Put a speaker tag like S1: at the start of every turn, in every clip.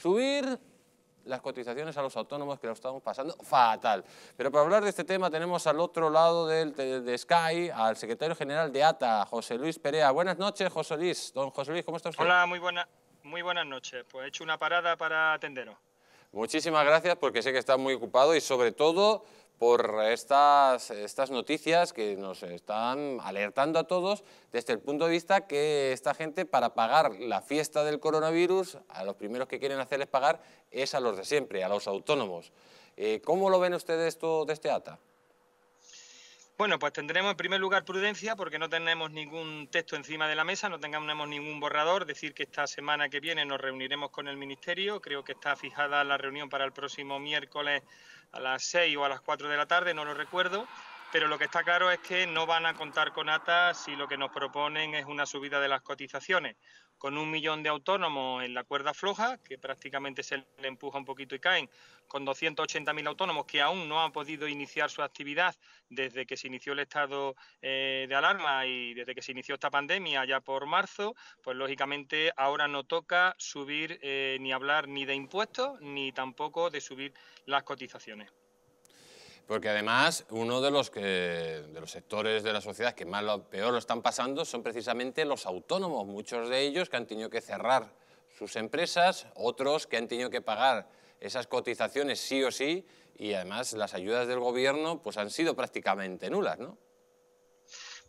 S1: subir las cotizaciones a los autónomos que lo estamos pasando fatal. Pero para hablar de este tema tenemos al otro lado del, de, Sky al secretario general de ATA, José Luis Perea. Buenas noches, José Luis. Don José Luis, ¿cómo está usted? Hola, muy, buena,
S2: muy buenas noches. Pues he hecho una parada para atenderos.
S1: Muchísimas gracias porque sé que está muy ocupado y sobre todo por estas, estas noticias que nos están alertando a todos desde el punto de vista que esta gente para pagar la fiesta del coronavirus, a los primeros que quieren hacerles pagar es a los de siempre, a los autónomos. Eh, ¿Cómo lo ven ustedes esto de este ATA?
S2: Bueno, pues tendremos en primer lugar prudencia porque no tenemos ningún texto encima de la mesa, no tenemos ningún borrador. Decir que esta semana que viene nos reuniremos con el Ministerio, creo que está fijada la reunión para el próximo miércoles a las seis o a las cuatro de la tarde, no lo recuerdo, pero lo que está claro es que no van a contar con ATA si lo que nos proponen es una subida de las cotizaciones. Con un millón de autónomos en la cuerda floja, que prácticamente se le empuja un poquito y caen, con 280.000 autónomos que aún no han podido iniciar su actividad desde que se inició el estado eh, de alarma y desde que se inició esta pandemia ya por marzo, pues lógicamente ahora no toca subir eh, ni hablar ni de impuestos ni tampoco de subir las cotizaciones.
S1: Porque además, uno de los, de los sectores de la sociedad que más lo peor lo están pasando son precisamente los autónomos, muchos de ellos que han tenido que cerrar sus empresas, otros que han tenido que pagar esas cotizaciones sí o sí y además las ayudas del gobierno pues han sido prácticamente nulas, ¿no?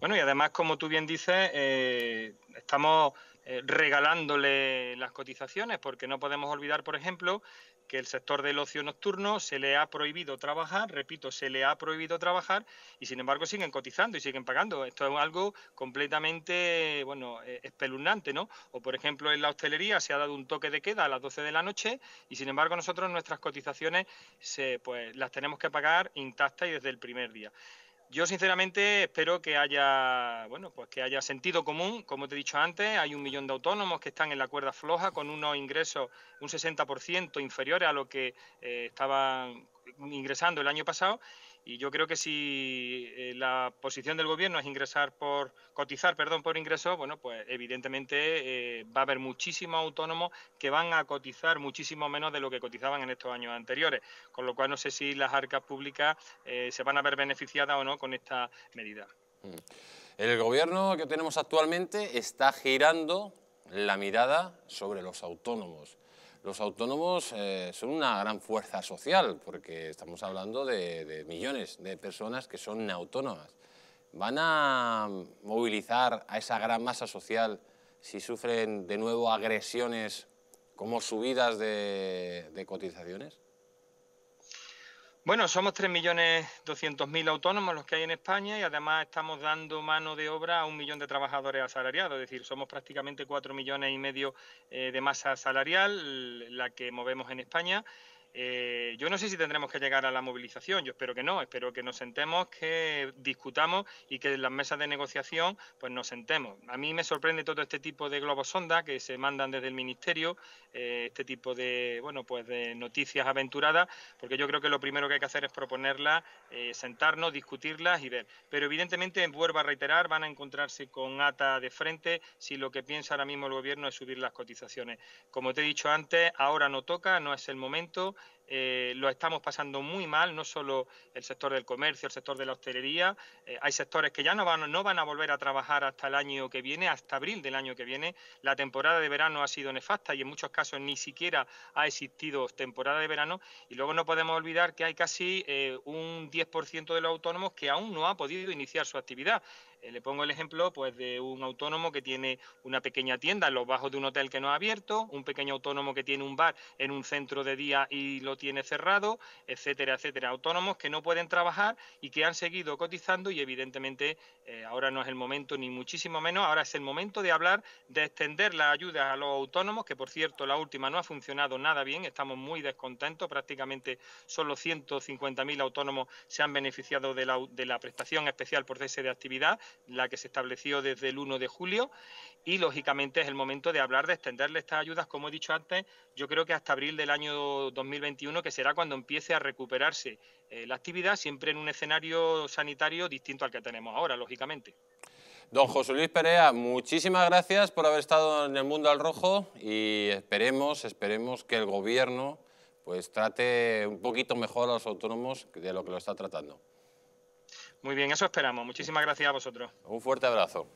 S2: Bueno, y además, como tú bien dices, eh, estamos eh, regalándole las cotizaciones, porque no podemos olvidar, por ejemplo, que el sector del ocio nocturno se le ha prohibido trabajar, repito, se le ha prohibido trabajar y sin embargo siguen cotizando y siguen pagando. Esto es algo completamente, bueno, eh, espeluznante, ¿no? O por ejemplo, en la hostelería se ha dado un toque de queda a las 12 de la noche y sin embargo nosotros nuestras cotizaciones se, pues las tenemos que pagar intactas y desde el primer día. Yo sinceramente espero que haya, bueno, pues que haya sentido común, como te he dicho antes, hay un millón de autónomos que están en la cuerda floja con unos ingresos un 60% inferiores a lo que eh, estaban ingresando el año pasado y yo creo que si eh, la posición del gobierno es ingresar por cotizar, perdón, por ingreso, bueno, pues evidentemente eh, va a haber muchísimos autónomos que van a cotizar muchísimo menos de lo que cotizaban en estos años anteriores, con lo cual no sé si las arcas públicas eh, se van a ver beneficiadas o no con esta medida.
S1: Mm. El gobierno
S2: que tenemos actualmente está girando
S1: la mirada sobre los autónomos los autónomos eh, son una gran fuerza social, porque estamos hablando de, millones de personas que son autónomas. ¿Van a movilizar a esa gran masa social si sufren de nuevo agresiones como subidas de cotizaciones?
S2: Bueno, somos 3.200.000 autónomos los que hay en España y además estamos dando mano de obra a un millón de trabajadores asalariados, es decir, somos prácticamente 4 millones y medio eh, de masa salarial la que movemos en España. Eh, yo no sé si tendremos que llegar a la movilización, yo espero que no, espero que nos sentemos, que discutamos y que en las mesas de negociación pues nos sentemos. A mí me sorprende todo este tipo de globos sonda que se mandan desde el ministerio, eh, este tipo de bueno pues de noticias aventuradas, porque yo creo que lo primero que hay que hacer es proponerlas, eh, sentarnos, discutirlas y ver. Pero evidentemente, vuelvo a reiterar, van a encontrarse con ATA de frente si lo que piensa ahora mismo el gobierno es subir las cotizaciones. Como te he dicho antes, ahora no toca, no es el momento. Eh, lo estamos pasando muy mal, no solo el sector del comercio, el sector de la hostelería, eh, hay sectores que ya no van, no van a volver a trabajar hasta el año que viene, hasta abril del año que viene. La temporada de verano ha sido nefasta y en muchos casos ni siquiera ha existido temporada de verano. Y luego no podemos olvidar que hay casi eh, un 10% de los autónomos que aún no ha podido iniciar su actividad. Eh, le pongo el ejemplo pues, de un autónomo que tiene una pequeña tienda en los bajos de un hotel que no ha abierto, un pequeño autónomo que tiene un bar en un centro de día y lo tiene cerrado, etcétera, etcétera. Autónomos que no pueden trabajar y que han seguido cotizando y evidentemente eh, ahora no es el momento ni muchísimo menos, ahora es el momento de hablar de extender las ayudas a los autónomos, que por cierto la última no ha funcionado nada bien, estamos muy descontentos, prácticamente solo 150.000 autónomos se han beneficiado de la, de la prestación especial por cese de actividad la que se estableció desde el 1 de julio y lógicamente es el momento de hablar de extenderle estas ayudas, como he dicho antes, yo creo que hasta abril del año 2021, que será cuando empiece a recuperarse eh, la actividad, siempre en un escenario sanitario distinto al que tenemos ahora, lógicamente.
S1: Don José Luis Perea, muchísimas gracias por haber estado en el Mundo al Rojo y esperemos, esperemos que el gobierno pues trate un poquito mejor a los autónomos de lo que lo está tratando.
S2: Muy bien, eso esperamos. Muchísimas gracias a vosotros. Un fuerte abrazo.